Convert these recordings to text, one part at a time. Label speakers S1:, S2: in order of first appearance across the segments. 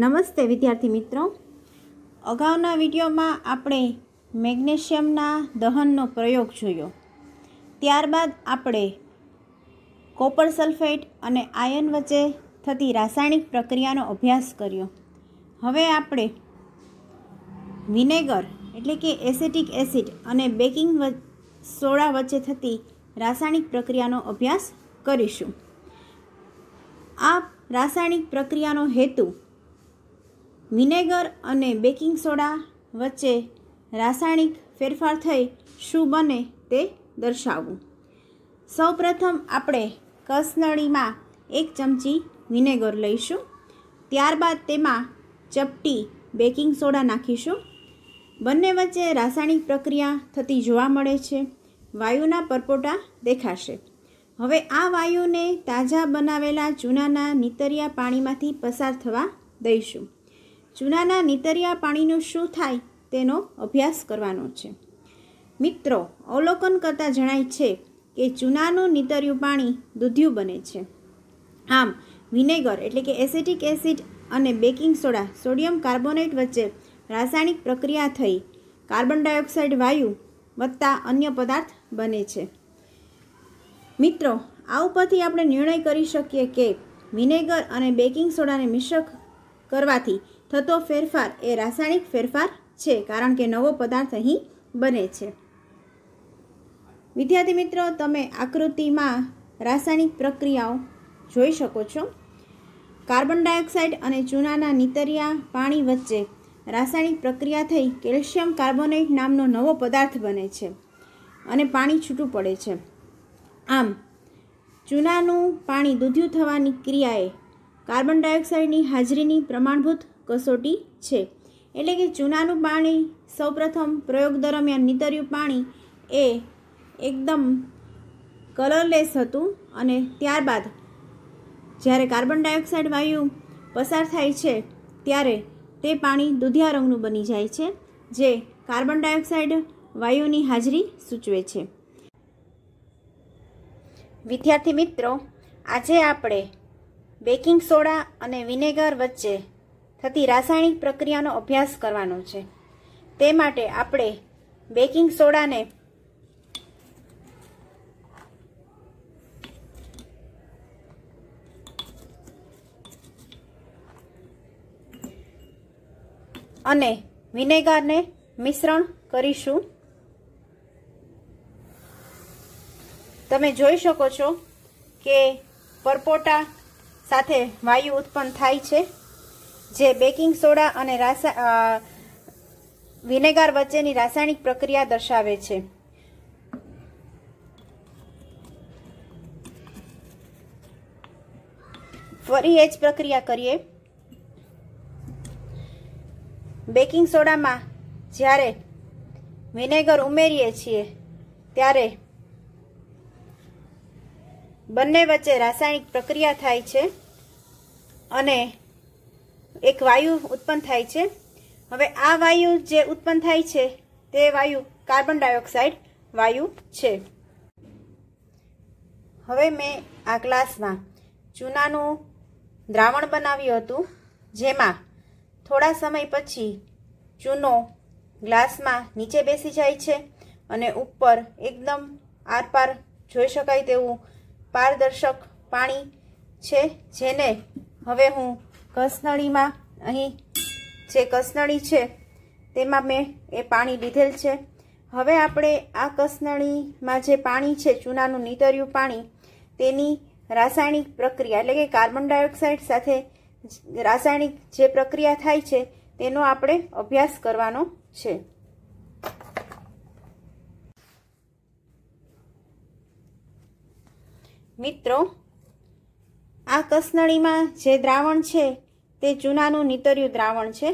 S1: નમસ્તે વિદ્યાર્થી મિત્રો અગાઉના વિડીયોમાં આપણે મેગ્નેશિયમના દહનનો પ્રયોગ જોયો ત્યારબાદ આપણે કોપર સલ્ફેટ અને આયન વચ્ચે થતી રાસાયણિક પ્રક્રિયાનો અભ્યાસ કર્યો હવે આપણે વિનેગર એટલે કે એસેટિક એસિડ અને બેકિંગ સોડા વચ્ચે થતી રાસાયણિક પ્રક્રિયાનો અભ્યાસ કરીશું આ રાસાયણિક પ્રક્રિયાનો હેતુ વિનેગર અને બેકિંગ સોડા વચ્ચે રાસાયણિક ફેરફાર થઈ શું બને તે દર્શાવવું સૌપ્રથમ આપણે કસનળીમાં એક ચમચી વિનેગર લઈશું ત્યારબાદ તેમાં ચપટી બેકિંગ સોડા નાખીશું બંને વચ્ચે રાસાયણિક પ્રક્રિયા થતી જોવા મળે છે વાયુના પરપોટા દેખાશે હવે આ વાયુને તાજા બનાવેલા ચૂનાના નીતરિયા પાણીમાંથી પસાર થવા દઈશું ચૂનાના નીતરિયા પાણીનું શું થાય તેનો અભ્યાસ કરવાનો છે મિત્રો અવલોકન કરતાં જણાય છે કે ચૂનાનું નીતર્યું પાણી દૂધિયું બને છે આમ વિનેગર એટલે કે એસિટિક એસિડ અને બેકિંગ સોડા સોડિયમ કાર્બોનેટ વચ્ચે રાસાયણિક પ્રક્રિયા થઈ કાર્બન ડાયોક્સાઇડ વાયુ વત્તા અન્ય પદાર્થ બને છે મિત્રો આ ઉપરથી આપણે નિર્ણય કરી શકીએ કે વિનેગર અને બેકિંગ સોડાને મિશ્ર કરવાથી થતો ફેરફાર એ રાસાયણિક ફેરફાર છે કારણ કે નવો પદાર્થ અહીં બને છે વિદ્યાર્થી મિત્રો તમે આકૃતિમાં રાસાયણિક પ્રક્રિયાઓ જોઈ શકો છો કાર્બન ડાયોક્સાઇડ અને ચૂનાના નીતરિયા પાણી વચ્ચે રાસાયણિક પ્રક્રિયા થઈ કેલ્શિયમ કાર્બોનેટ નામનો નવો પદાર્થ બને છે અને પાણી છૂટું પડે છે આમ ચૂનાનું પાણી દૂધિયું થવાની ક્રિયાએ કાર્બન ડાયોક્સાઇડની હાજરીની પ્રમાણભૂત કસોટી છે એટલે કે ચૂનાનું પાણી સૌપ્રથમ પ્રયોગ દરમિયાન નીતર્યું પાણી એ એકદમ કલરલેસ હતું અને ત્યારબાદ જ્યારે કાર્બન ડાયોક્સાઇડ વાયુ પસાર થાય છે ત્યારે તે પાણી દુધિયા રંગનું બની જાય છે જે કાર્બન ડાયોક્સાઇડ વાયુની હાજરી સૂચવે છે વિદ્યાર્થી મિત્રો આજે આપણે બેકિંગ સોડા અને વિનેગર વચ્ચે થતી રાસાયણિક પ્રક્રિયાનો અભ્યાસ કરવાનો છે તે માટે આપણે બેકિંગ સોડાને અને વિનેગારને મિશ્રણ કરીશું તમે જોઈ શકો છો કે પરપોટા સાથે વાયુ ઉત્પન્ન થાય છે જે બેકિંગ સોડા અને રાસા વિનેગાર વચ્ચેની રાસાયણિક પ્રક્રિયા દર્શાવે છે ફરી એ જ પ્રક્રિયા કરીએ બેકિંગ સોડામાં જ્યારે વિનેગર ઉમેરીએ છીએ ત્યારે બંને વચ્ચે રાસાયણિક પ્રક્રિયા થાય છે અને એક વાયુ ઉત્પન્ન થાય છે હવે આ વાયુ જે ઉત્પન્ન થાય છે તે વાયુ કાર્બન ડાયોક્સાઇડ વાયુ છે હવે મેં આ ક્લાસમાં ચૂનાનું દ્રાવણ બનાવ્યું હતું જેમાં થોડા સમય પછી ચૂનો ગ્લાસમાં નીચે બેસી જાય છે અને ઉપર એકદમ આરપાર જોઈ શકાય તેવું પારદર્શક પાણી છે જેને હવે હું કસનળીમાં અહીં જે કસનળી છે તેમાં મેં એ પાણી લીધેલ છે હવે આપણે આ કસનળીમાં જે પાણી છે ચૂનાનું નીતર્યું પાણી તેની રાસાયણિક પ્રક્રિયા એટલે કે કાર્બન ડાયોક્સાઇડ સાથે રાસાયણિક જે પ્રક્રિયા થાય છે તેનો આપણે અભ્યાસ કરવાનો છે મિત્રો આ કસનળીમાં જે દ્રાવણ છે તે ચૂનાનું નીતર્યું દ્રાવણ છે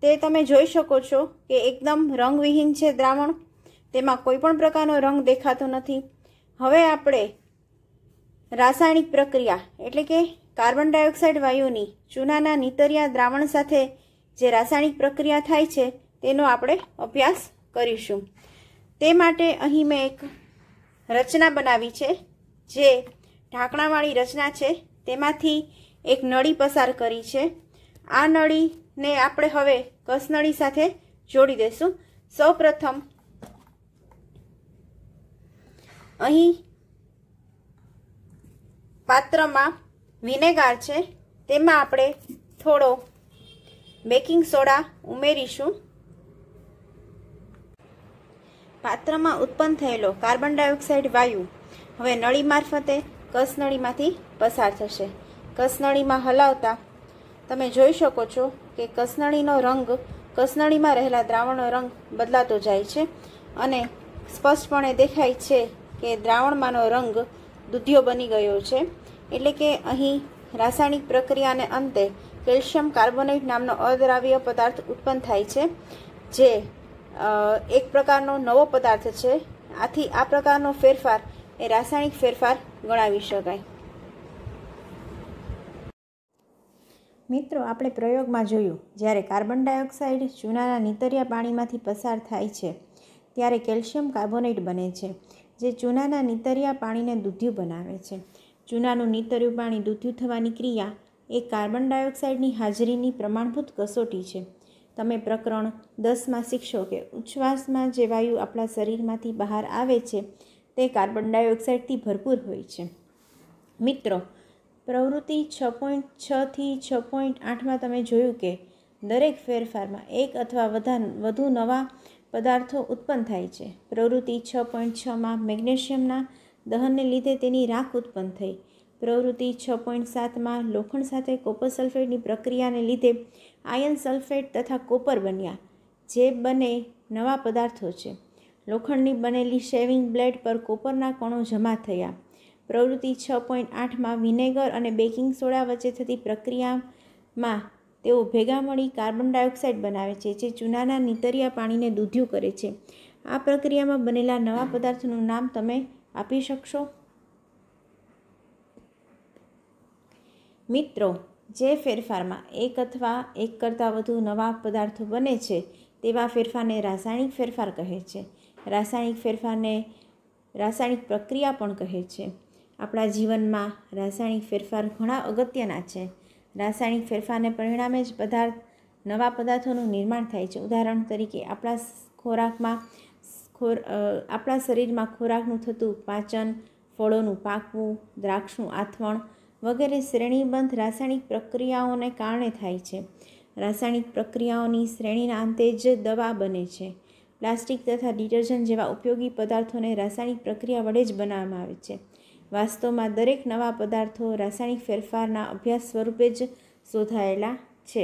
S1: તે તમે જોઈ શકો છો કે એકદમ રંગવિહીન છે દ્રાવણ તેમાં કોઈ પણ પ્રકારનો રંગ દેખાતો નથી હવે આપણે રાસાયણિક પ્રક્રિયા એટલે કે કાર્બન ડાયોક્સાઇડ વાયુની ચૂનાના નીતર્યા દ્રાવણ સાથે જે રાસાયણિક પ્રક્રિયા થાય છે તેનો આપણે અભ્યાસ કરીશું તે માટે અહીં મેં એક રચના બનાવી છે જે ઢાંકણાવાળી રચના છે તેમાંથી એક નળી પસાર કરી છે આ નળીને આપણે હવે કસનળી સાથે જોડી દઈશું સૌપ્રથમ અહીં પાત્રમાં વિનેગાર છે તેમાં આપણે થોડો બેકિંગ સોડા ઉમેરીશું પાત્રમાં ઉત્પન્ન થયેલો કાર્બન ડાયોક્સાઇડ વાયુ હવે નળી મારફતે કસનળીમાંથી પસાર થશે કસનળીમાં હલાવતા તમે જોઈ શકો છો કે કસનળીનો રંગ કસનળીમાં રહેલા દ્રાવણનો રંગ બદલાતો જાય છે અને સ્પષ્ટપણે દેખાય છે કે દ્રાવણમાંનો રંગ દૂધિયો બની ગયો છે એટલે કે અહીં રાસાયણિક પ્રક્રિયાને અંતે કેલ્શિયમ કાર્બોનેટ નામનો અદ્રાવ્ય પદાર્થ ઉત્પન્ન થાય છે જે એક પ્રકારનો નવો પદાર્થ છે આથી આ પ્રકારનો ફેરફાર એ રાસાયણિક ફેરફાર ગણાવી શકાય મિત્રો આપણે પ્રયોગમાં જોયું જ્યારે કાર્બન ડાયોક્સાઇડ ચૂનાના નીતરિયા પાણીમાંથી પસાર થાય છે ત્યારે કેલ્શિયમ કાર્બોનેટ બને છે જે ચૂનાના નીતરિયા પાણીને દૂધિયું બનાવે છે ચૂનાનું નીતર્યું પાણી દૂધ્યું થવાની ક્રિયા એ કાર્બન ડાયોક્સાઇડની હાજરીની પ્રમાણભૂત કસોટી છે તમે પ્રકરણ દસમાં શીખશો કે ઉચ્છવાસમાં જે વાયુ આપણા શરીરમાંથી બહાર આવે છે તે કાર્બન ડાયોક્સાઇડથી ભરપૂર હોય છે મિત્રો પ્રવૃત્તિ છ પોઈન્ટ છથી છ પોઈન્ટ આઠમાં તમે જોયું કે દરેક ફેરફારમાં એક અથવા વધુ નવા પદાર્થો ઉત્પન્ન થાય છે પ્રવૃત્તિ છ પોઈન્ટ છમાં મેગ્નેશિયમના દહનને લીધે તેની રાખ ઉત્પન્ન થઈ પ્રવૃત્તિ છ પોઈન્ટ સાતમાં લોખંડ સાથે કોપર સલ્ફેટની પ્રક્રિયાને લીધે આયર્ન સલ્ફેટ તથા કોપર બન્યા જે બને નવા પદાર્થો છે લોખંડની બનેલી શેવિંગ બ્લેડ પર કોપરના કણો જમા થયા પ્રવૃત્તિ છ પોઈન્ટ આઠમાં વિનેગર અને બેકિંગ સોડા વચ્ચે થતી પ્રક્રિયામાં તેઓ ભેગા મળી કાર્બન ડાયોક્સાઇડ બનાવે છે જે ચૂનાના નીતરિયા પાણીને દૂધ્યું કરે છે આ પ્રક્રિયામાં બનેલા નવા પદાર્થનું નામ તમે આપી શકશો મિત્રો જે ફેરફારમાં એક અથવા એક કરતાં વધુ નવા પદાર્થો બને છે તેવા ફેરફારને રાસાયણિક ફેરફાર કહે છે રાસાયણિક ફેરફારને રાસાયણિક પ્રક્રિયા પણ કહે છે આપણા જીવનમાં રાસાયણિક ફેરફાર ઘણા અગત્યના છે રાસાયણિક ફેરફારને પરિણામે જ પદાર્થ નવા પદાર્થોનું નિર્માણ થાય છે ઉદાહરણ તરીકે આપણા ખોરાકમાં ખોર આપણા શરીરમાં ખોરાકનું થતું પાચન ફળોનું પાકવું દ્રાક્ષનું આથવણ વગેરે શ્રેણીબંધ રાસાયણિક પ્રક્રિયાઓને કારણે થાય છે રાસાયણિક પ્રક્રિયાઓની શ્રેણીના અંતે જ દવા બને છે પ્લાસ્ટિક તથા ડિટર્જન્ટ જેવા ઉપયોગી પદાર્થોને રાસાયણિક પ્રક્રિયા વડે જ બનાવવામાં આવે છે વાસ્તવમાં દરેક નવા પદાર્થો રાસાયણિક ફેરફારના અભ્યાસ સ્વરૂપે જ શોધાયેલા છે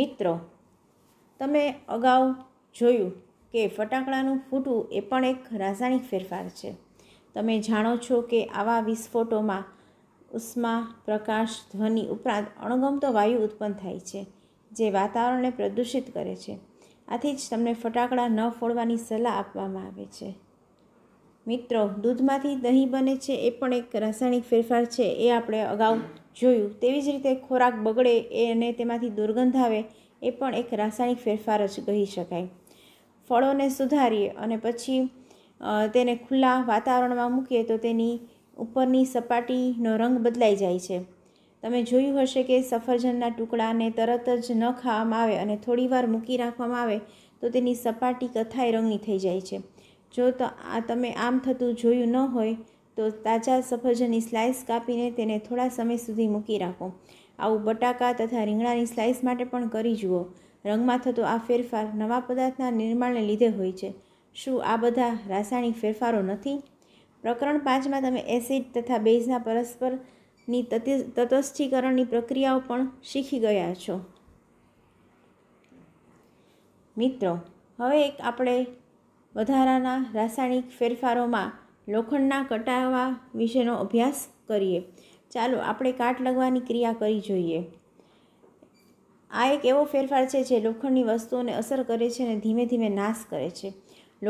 S1: મિત્રો તમે અગાઉ જોયું કે ફટાકડાનું ફૂટવું એ પણ એક રાસાયણિક ફેરફાર છે તમે જાણો છો કે આવા વિસ્ફોટોમાં ઉષ્મા પ્રકાશ ધ્વનિ ઉપરાંત અણગમતો વાયુ ઉત્પન્ન થાય છે જે વાતાવરણને પ્રદૂષિત કરે છે આથી જ તમને ફટાકડા ન ફોડવાની સલાહ આપવામાં આવે છે મિત્રો દૂધમાંથી દહીં બને છે એ પણ એક રાસાયણિક ફેરફાર છે એ આપણે અગાઉ જોયું તેવી જ રીતે ખોરાક બગડે એ અને તેમાંથી દુર્ગંધ આવે એ પણ એક રાસાયણિક ફેરફાર જ કહી શકાય ફળોને સુધારીએ અને પછી તેને ખુલ્લા વાતાવરણમાં મૂકીએ તો તેની ઉપરની સપાટીનો રંગ બદલાઈ જાય છે તમે જોયું હશે કે સફરજનના ટુકડાને તરત જ ન ખાવામાં આવે અને થોડીવાર મૂકી રાખવામાં આવે તો તેની સપાટી કથાઈ રંગની થઈ જાય છે જો તો આ તમે આમ થતું જોયું ન હોય તો તાજા સફરજનની સ્લાઇસ કાપીને તેને થોડા સમય સુધી મૂકી રાખો આવું બટાકા તથા રીંગણાની સ્લાઇસ માટે પણ કરી જુઓ રંગમાં થતો આ ફેરફાર નવા પદાર્થના નિર્માણને લીધે હોય છે શું આ બધા રાસાયણિક ફેરફારો નથી પ્રકરણ પાંચમાં તમે એસિડ તથા બેઝના પરસ્પરની તટસ્થીકરણની પ્રક્રિયાઓ પણ શીખી ગયા છો મિત્રો હવે એક આપણે વધારાના રાસાયણિક ફેરફારોમાં લોખંડના કટાવા વિશેનો અભ્યાસ કરીએ ચાલો આપણે કાટ લગવાની ક્રિયા કરી જોઈએ આ એક એવો ફેરફાર છે જે લોખંડની વસ્તુઓને અસર કરે છે અને ધીમે ધીમે નાશ કરે છે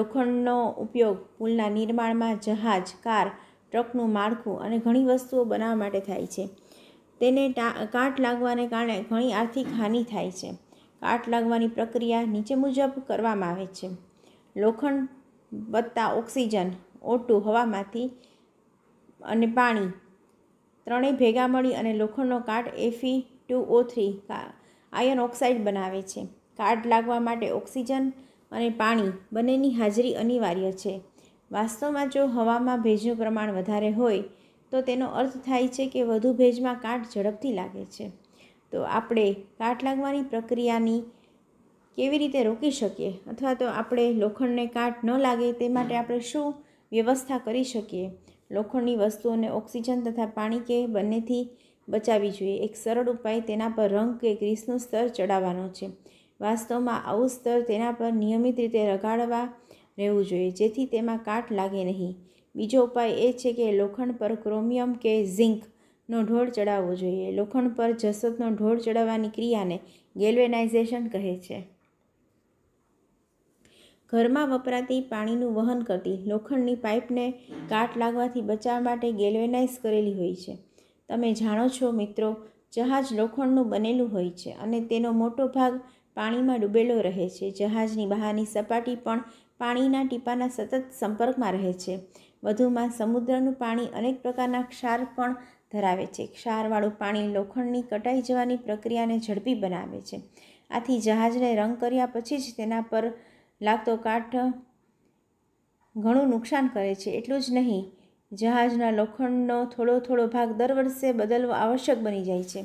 S1: લોખંડનો ઉપયોગ પુલના નિર્માણમાં જહાજ કાર ટ્રકનું માળખું અને ઘણી વસ્તુઓ બનાવવા માટે થાય છે તેને કાટ લાગવાને કારણે ઘણી આર્થિક હાનિ થાય છે કાટ લાગવાની પ્રક્રિયા નીચે મુજબ કરવામાં આવે છે લોખંડ વત્તા ઓક્સિજન ઓટુ હવામાંથી અને પાણી ત્રણેય ભેગા મળી અને લોખંડનો કાટ Fe two O three iron oxide બનાવે છે કાટ લાગવા માટે ઓક્સિજન અને પાણી બંનેની હાજરી અનિવાર્ય છે વાસ્તવમાં જો હવામાં ભેજનું પ્રમાણ વધારે હોય તો તેનો અર્થ થાય છે કે વધુ ભેજમાં કાટ ઝડપથી લાગે છે તો આપણે કાટ લાગવાની પ્રક્રિયાની કેવી રીતે રોકી શકીએ અથવા તો આપણે લોખંડને કાટ ન લાગે તે માટે આપણે શું વ્યવસ્થા કરી શકીએ લોખંડની વસ્તુઓને ઓક્સિજન તથા પાણી કે બંનેથી બચાવી જોઈએ એક સરળ ઉપાય તેના પર રંગ કે ગ્રીસનું સ્તર ચડાવવાનો છે વાસ્તવમાં આવું સ્તર તેના પર નિયમિત રીતે રગાડવા રહેવું જોઈએ જેથી તેમાં કાટ લાગે નહીં બીજો ઉપાય એ છે કે લોખંડ પર ક્રોમિયમ કે ઝિંક ઢોળ ચડાવવો જોઈએ લોખંડ પર જસતનો ઢોળ ચડાવવાની ક્રિયાને ગેલ્વેનાઇઝેશન કહે છે ઘરમાં વપરાતી પાણીનું વહન કરતી લોખંડની પાઇપને કાટ લાગવાથી બચાવવા માટે ગેલ્વેનાઇઝ કરેલી હોય છે તમે જાણો છો મિત્રો જહાજ લોખંડનું બનેલું હોય છે અને તેનો મોટો ભાગ પાણીમાં ડૂબેલો રહે છે જહાજની બહારની સપાટી પણ પાણીના ટીપાના સતત સંપર્કમાં રહે છે વધુમાં સમુદ્રનું પાણી અનેક પ્રકારના ક્ષાર પણ ધરાવે છે ક્ષારવાળું પાણી લોખંડની કટાઈ જવાની પ્રક્રિયાને ઝડપી બનાવે છે આથી જહાજને રંગ કર્યા પછી જ તેના પર લાગતો કાઠ ઘણું નુકસાન કરે છે એટલું જ નહીં જહાજના લોખંડનો થોડો થોડો ભાગ દર વર્ષે બદલવો આવશ્યક બની જાય છે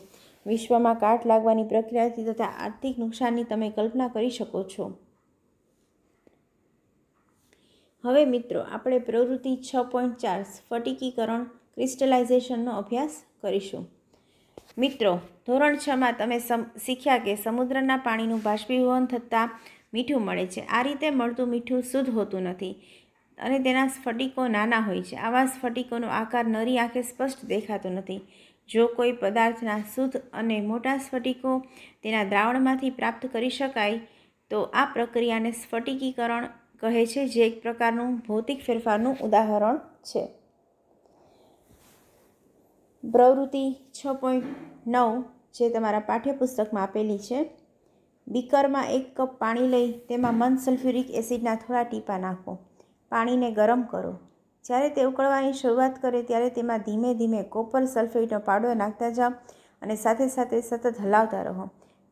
S1: વિશ્વમાં કાટ લાગવાની પ્રક્રિયાથી તથા આર્થિક નુકસાનની તમે કલ્પના કરી શકો છો હવે મિત્રો આપણે પ્રવૃત્તિ છ પોઈન્ટ ચાર સ્ફટિકીકરણ ક્રિસ્ટલાઇઝેશનનો અભ્યાસ કરીશું મિત્રો ધોરણ છમાં તમે સમ શીખ્યા કે સમુદ્રના પાણીનું બાષ્પીભવન થતાં મીઠું મળે છે આ રીતે મળતું મીઠું શુદ્ધ હોતું નથી અને તેના સ્ફટિકો નાના હોય છે આવા સ્ફટિકોનો આકાર નરી આંખે સ્પષ્ટ દેખાતો નથી જો કોઈ પદાર્થના શુદ્ધ અને મોટા સ્ફટિકો તેના દ્રાવણમાંથી પ્રાપ્ત કરી શકાય તો આ પ્રક્રિયાને સ્ફટિકીકરણ કહે છે જે એક પ્રકારનું ભૌતિક ફેરફારનું ઉદાહરણ છે પ્રવૃત્તિ છ પોઈન્ટ નવ જે તમારા પાઠ્યપુસ્તકમાં આપેલી છે બીકરમાં એક કપ પાણી લઈ તેમાં મન સલ્ફ્યુરિક એસિડના થોડા ટીપા નાખો પાણીને ગરમ કરો જ્યારે તે ઉકળવાની શરૂઆત કરે ત્યારે તેમાં ધીમે ધીમે કોપર સલ્ફેટનો પાવડર નાખતા જાઓ અને સાથે સાથે સતત હલાવતા રહો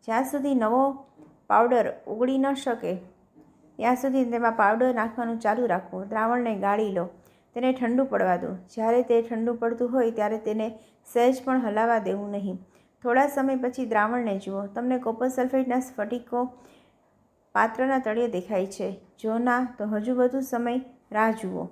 S1: જ્યાં સુધી નવો પાવડર ઉગળી ન શકે ત્યાં સુધી તેમાં પાવડર નાખવાનું ચાલુ રાખો દ્રાવણને ગાળી લો તેને ઠંડુ પડવા દો જ્યારે તે ઠંડુ પડતું હોય ત્યારે તેને સહેજ પણ હલાવા દેવું નહીં થોડા સમય પછી દ્રાવણને જુઓ તમને કોપર સલ્ફેટના સ્ફટિકો પાત્રના તળિયે દેખાય છે જો ના તો હજુ વધુ સમય રાહ જુઓ